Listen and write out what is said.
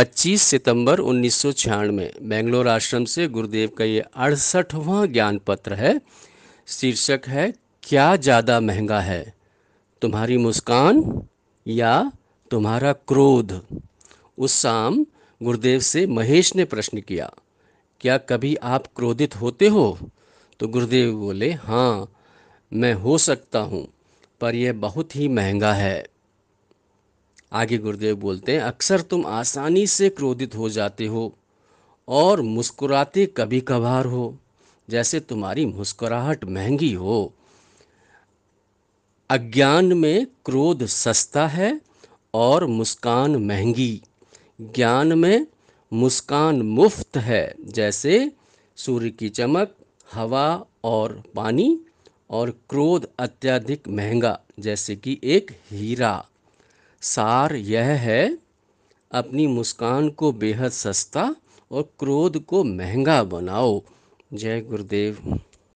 25 सितंबर उन्नीस में बेंगलोर आश्रम से गुरुदेव का ये अड़सठवां ज्ञान पत्र है शीर्षक है क्या ज़्यादा महंगा है तुम्हारी मुस्कान या तुम्हारा क्रोध उस शाम गुरुदेव से महेश ने प्रश्न किया क्या कभी आप क्रोधित होते हो तो गुरुदेव बोले हाँ मैं हो सकता हूँ पर यह बहुत ही महंगा है आगे गुरुदेव बोलते हैं अक्सर तुम आसानी से क्रोधित हो जाते हो और मुस्कुराते कभी कभार हो जैसे तुम्हारी मुस्कुराहट महंगी हो अज्ञान में क्रोध सस्ता है और मुस्कान महंगी ज्ञान में मुस्कान मुफ्त है जैसे सूर्य की चमक हवा और पानी और क्रोध अत्यधिक महंगा जैसे कि एक हीरा सार यह है अपनी मुस्कान को बेहद सस्ता और क्रोध को महंगा बनाओ जय गुरुदेव